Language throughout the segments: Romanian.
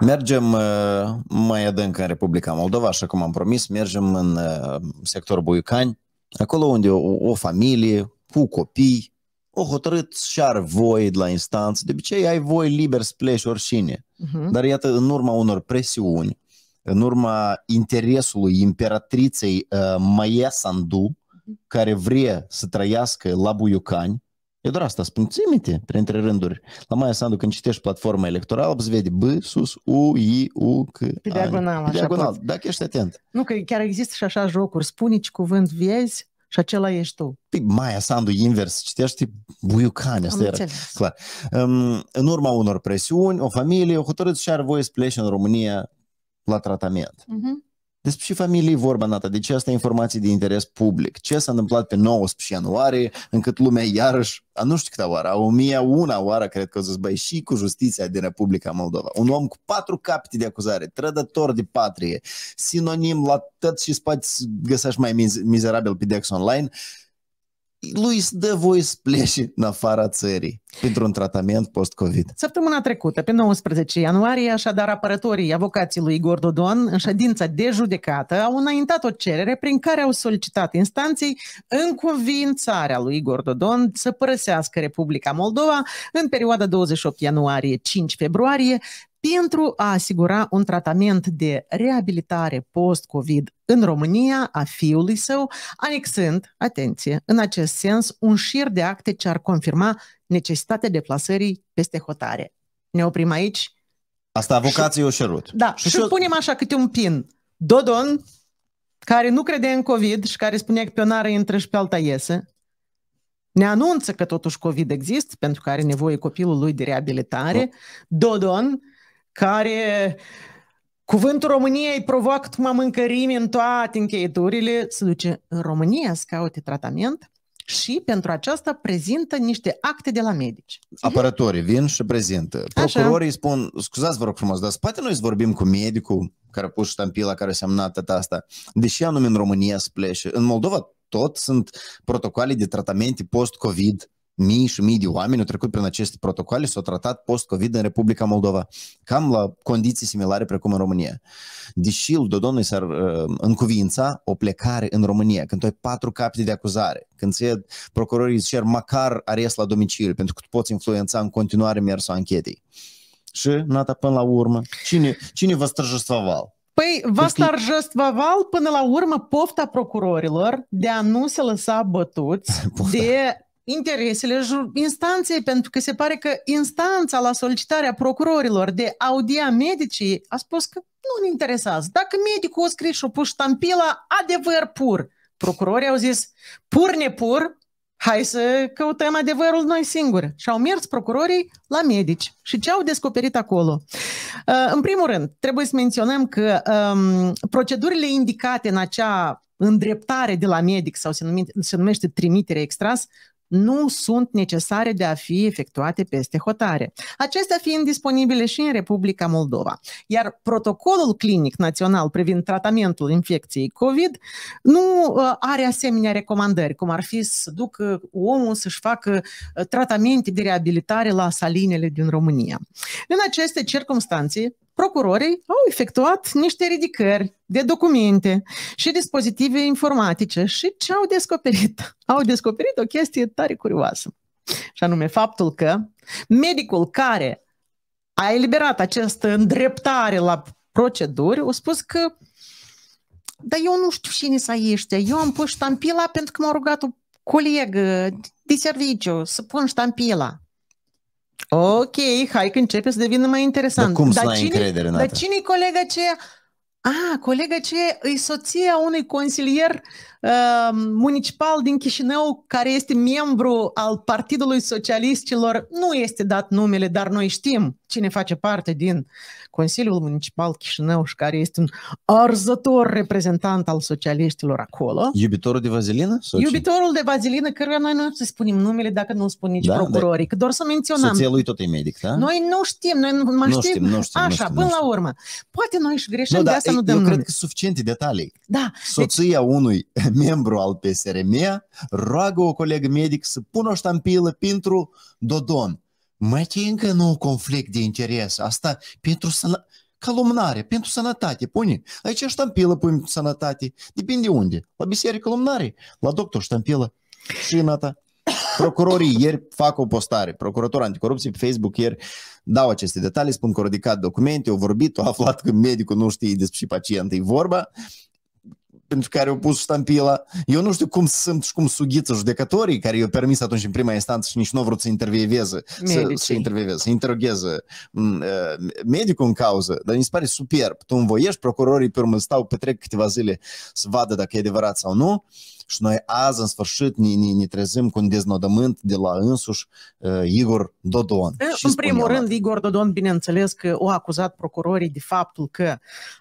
Mergem uh, mai adânc în Republica Moldova, așa cum am promis, mergem în uh, sectorul Buicani, acolo unde o, o familie cu copii o hotărât și ar voi de la instanță. De obicei ai voi liber să pleci oricine. Uh-huh. Dar iată, în urma unor presiuni, în urma interesului imperatriței uh, Maia Sandu, mhm. care vrea să trăiască la Buiucani, eu doar asta spun. Ții minte, printre rânduri, la Maia Sandu, când citești platforma electorală, îți vede B, sus, U, I, U, C, Pe diagonal, așa diagonal, poți. dacă ești atent. Nu, că chiar există și așa jocuri. Spune ce cuvânt vezi și acela ești tu. Păi Maia Sandu invers, citești buiucane, asta era clar. Um, în urma unor presiuni, o familie, o hotărât și are voie să plece în România la tratament. Uh-huh. Despre ce familie e vorba, Nata? De ce asta e informație de interes public. Ce s-a întâmplat pe 19 ianuarie, încât lumea iarăși, a nu știu câte oară, a 1001 oară, cred că o să și cu justiția din Republica Moldova. Un om cu patru capete de acuzare, trădător de patrie, sinonim la tot și spați găsești mai mizerabil pe Dex Online, lui îți dă voie să plece în afara țării pentru un tratament post-COVID. Săptămâna trecută, pe 19 ianuarie, așadar apărătorii avocații lui Igor Dodon în ședința de judecată au înaintat o cerere prin care au solicitat instanței convințarea lui Igor Dodon să părăsească Republica Moldova în perioada 28 ianuarie-5 februarie pentru a asigura un tratament de reabilitare post-COVID în România a fiului său, anexând, atenție, în acest sens, un șir de acte ce ar confirma necesitatea deplasării peste hotare. Ne oprim aici. Asta avocații o șerut. Da, și, și punem așa câte un pin. Dodon, care nu crede în COVID și care spunea că pe o intră și pe alta iese, ne anunță că totuși COVID există pentru că are nevoie copilul lui de reabilitare. Dodon, care cuvântul României provoacă am mâncărimi în toate încheieturile, se duce în România să caute tratament și pentru aceasta prezintă niște acte de la medici. Apărătorii vin și prezintă. Procurorii Așa. spun, scuzați vă rog frumos, dar poate noi să vorbim cu medicul care a pus ștampila care a semnat asta. Deși anume în România se pleșe? în Moldova tot sunt protocoale de tratamente post-COVID mii și mii de oameni au trecut prin aceste protocoale și s-au tratat post-COVID în Republica Moldova, cam la condiții similare precum în România. Deși lui Dodonului s-ar uh, încuvința o plecare în România, când tu ai patru capete de acuzare, când ți procurorii cer măcar arest la domiciliu, pentru că tu poți influența în continuare mersul anchetei. Și, nata, până la urmă, cine, cine vă străjăstvaval? Păi vă starjăstvaval până la urmă pofta procurorilor de a nu se lăsa bătuți de interesele instanței, pentru că se pare că instanța la solicitarea procurorilor de audia medicii a spus că nu ne interesează. Dacă medicul a scris și a pus ștampila adevăr pur, procurorii au zis pur nepur, hai să căutăm adevărul noi singuri. Și au mers procurorii la medici. Și ce au descoperit acolo? Uh, în primul rând, trebuie să menționăm că um, procedurile indicate în acea îndreptare de la medic sau se, numi, se numește trimitere extras, nu sunt necesare de a fi efectuate peste hotare, acestea fiind disponibile și în Republica Moldova. Iar protocolul clinic național privind tratamentul infecției COVID nu ă, are asemenea recomandări, cum ar fi să ducă omul să-și facă ă, tratamente de reabilitare la salinele din România. În aceste circunstanțe, procurorii au efectuat niște ridicări de documente și dispozitive informatice. Și ce au descoperit? Au descoperit o chestie tare curioasă. Și anume faptul că medicul care a eliberat această îndreptare la proceduri a spus că dar eu nu știu cine să ești. Eu am pus ștampila pentru că m-a rugat o colegă de serviciu să pun ștampila. Ok, hai că începe să devină mai interesant. Dar cum să ai cine, încredere în Dar cine e colega aceea? A, ah, colegă ce e soția unui consilier uh, municipal din Chișinău care este membru al Partidului Socialistilor. Nu este dat numele, dar noi știm cine face parte din Consiliul Municipal Chișinău și care este un arzător reprezentant al socialiștilor acolo. Iubitorul de vazelină? Sau Iubitorul de vazelină, căruia noi nu să spunem numele dacă nu spun nici da, da. procurorii, da. că doar să menționăm. Soția lui tot e medic, da? Noi nu știm, noi nu mai știm. Nu știm, nu știm Așa, nu știm, până nu știm. la urmă. Poate noi și greșim, nu, da, de asta nu dăm Eu nume. cred că suficiente detalii. Da. Deci- Soția deci... unui membru al PSRM roagă o colegă medic să pună o ștampilă pentru Dodon. Mai ce încă nu conflict de interes. Asta pentru sănă... Calumnare, pentru sănătate, pune. Aici ștampilă pui sănătate. Depinde unde. La biserică lumnare, la doctor ștampilă. Și Procurorii ieri fac o postare, procuratura anticorupție pe Facebook ieri dau aceste detalii, spun că au ridicat documente, au vorbit, au aflat că medicul nu știe despre pacient e vorba pentru care au pus ștampila. Eu nu știu cum sunt și cum sughiță judecătorii care i-au permis atunci în prima instanță și nici nu au vrut să intervieveze, să, să intervieveze, să interogheze mm, uh, medicul în cauză, dar mi se pare superb. Tu învoiești, procurorii pe urmă stau, petrec câteva zile să vadă dacă e adevărat sau nu și noi azi, în sfârșit, ne, ne, ne trezim cu un deznodământ de la însuși uh, Igor Dodon. Ce în primul rând, atât. Igor Dodon, bineînțeles că o acuzat procurorii de faptul că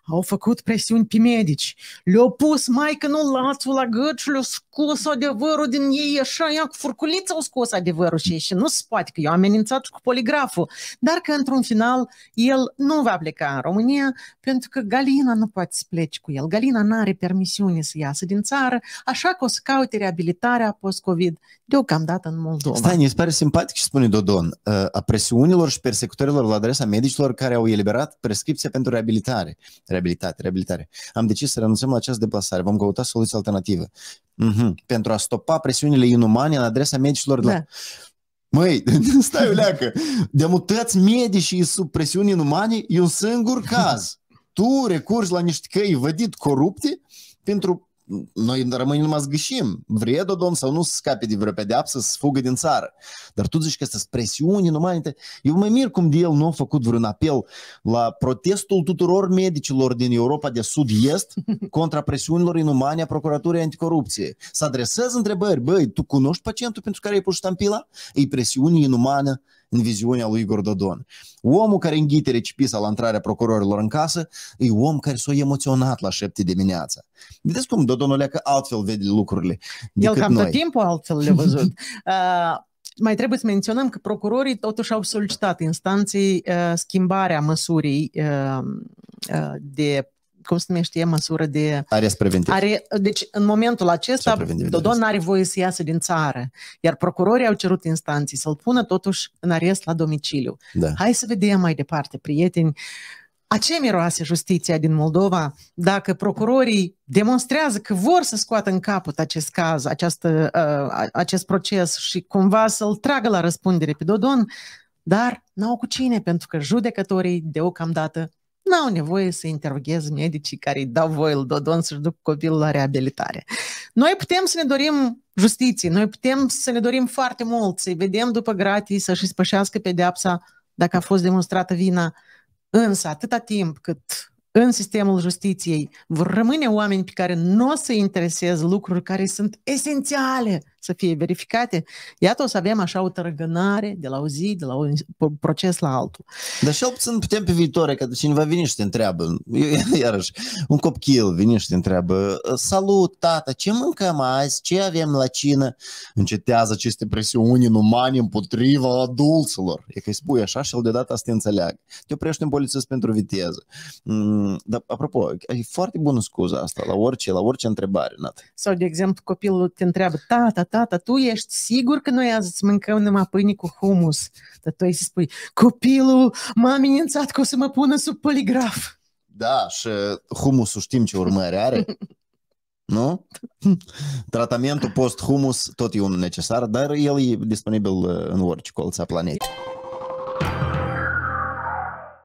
au făcut presiuni pe medici, le-au pus spus, că nu lațul la gât și le-a scos adevărul din ei, așa, ea cu furculița au scos adevărul și, și nu se poate, că eu am amenințat cu poligraful. Dar că, într-un final, el nu va pleca în România, pentru că Galina nu poate să plece cu el. Galina nu are permisiune să iasă din țară, așa că o să caute reabilitarea post-COVID deocamdată în Moldova. Stai, mi se pare simpatic și spune Dodon. Uh, a presiunilor și persecutorilor la adresa medicilor care au eliberat prescripția pentru reabilitare. Reabilitate, reabilitare. Am decis să renunțăm la această deplasare necesare, vom căuta soluții alternative. Mm-hmm. Pentru a stopa presiunile inumane în adresa medicilor da. de la... Măi, stai uleacă, de mutați medicii sub presiuni inumane e un singur caz. Tu recurgi la niște căi vădit corupte pentru noi rămâne numai să gâșim. Vrea domn sau nu să scape de vreo pedeapsă, să fugă din țară. Dar tu zici că astea presiuni numai... Eu mă mir cum de el nu a făcut vreun apel la protestul tuturor medicilor din Europa de Sud-Est contra presiunilor inumane a Procuraturii Anticorupție. Să adresez întrebări, băi, tu cunoști pacientul pentru care ai pus ștampila? E presiune inumană, în viziunea lui Igor Dodon. Omul care înghite recipisa la intrarea procurorilor în casă e om care s-a emoționat la șapte dimineața. Vedeți cum Dodon că altfel vede lucrurile El cam noi. tot timpul altfel le văzut. Uh, mai trebuie să menționăm că procurorii totuși au solicitat instanței uh, schimbarea măsurii uh, uh de cum se numește, măsură de... Arest preventiv. Are, deci, în momentul acesta, Dodon are voie să iasă din țară, iar procurorii au cerut instanții să-l pună totuși în arest la domiciliu. Da. Hai să vedem mai departe, prieteni, a ce miroase justiția din Moldova dacă procurorii demonstrează că vor să scoată în capăt acest caz, această, uh, acest proces și cumva să-l tragă la răspundere pe Dodon, dar n-au cu cine, pentru că judecătorii deocamdată n-au nevoie să intervieze medicii care îi dau voie lui Dodon să-și duc copilul la reabilitare. Noi putem să ne dorim justiție, noi putem să ne dorim foarte mult, să-i vedem după gratii, să-și spășească pedeapsa dacă a fost demonstrată vina. Însă, atâta timp cât în sistemul justiției vor rămâne oameni pe care nu o să interesez lucruri care sunt esențiale să fie verificate. Iată, o să avem așa o tărăgânare de la o zi, de la un proces la altul. Dar și puțin putem pe viitor, că cineva vine și te întreabă, iarăși, un copil vine și te întreabă, salut, tata, ce mâncăm azi, ce avem la cină? Încetează aceste presiuni în umane împotriva adulților. E că îi spui așa și el deodată să te înțeleagă. Te oprești în polițist pentru viteză. Mm, dar, apropo, e foarte bună scuza asta, la orice, la orice întrebare. Nat. Sau, de exemplu, copilul te întreabă, tata, tata, tata, tu ești sigur că noi azi mâncăm numai pâine cu humus? Dar tu ai să spui, copilul m-a amenințat că o să mă pună sub poligraf. Da, și humusul știm ce urmări are. Nu? Tratamentul post-humus tot e unul necesar, dar el e disponibil uh, în orice colț a planetei.